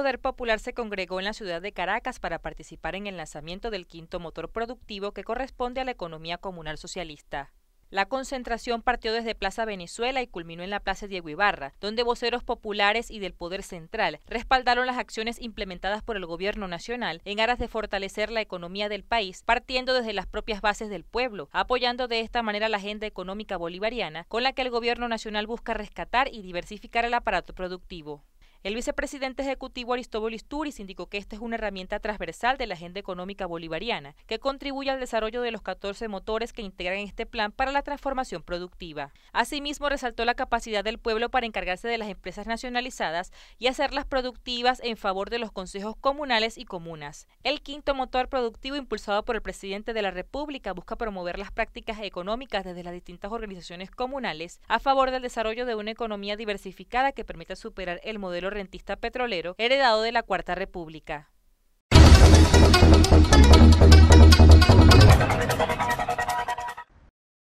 Poder Popular se congregó en la ciudad de Caracas para participar en el lanzamiento del quinto motor productivo que corresponde a la economía comunal socialista. La concentración partió desde Plaza Venezuela y culminó en la Plaza Diego Ibarra, donde voceros populares y del Poder Central respaldaron las acciones implementadas por el Gobierno Nacional en aras de fortalecer la economía del país, partiendo desde las propias bases del pueblo, apoyando de esta manera la agenda económica bolivariana con la que el Gobierno Nacional busca rescatar y diversificar el aparato productivo. El vicepresidente ejecutivo Aristóbulo Isturiz indicó que esta es una herramienta transversal de la agenda económica bolivariana que contribuye al desarrollo de los 14 motores que integran este plan para la transformación productiva. Asimismo, resaltó la capacidad del pueblo para encargarse de las empresas nacionalizadas y hacerlas productivas en favor de los consejos comunales y comunas. El quinto motor productivo impulsado por el presidente de la República busca promover las prácticas económicas desde las distintas organizaciones comunales a favor del desarrollo de una economía diversificada que permita superar el modelo rentista petrolero heredado de la Cuarta República.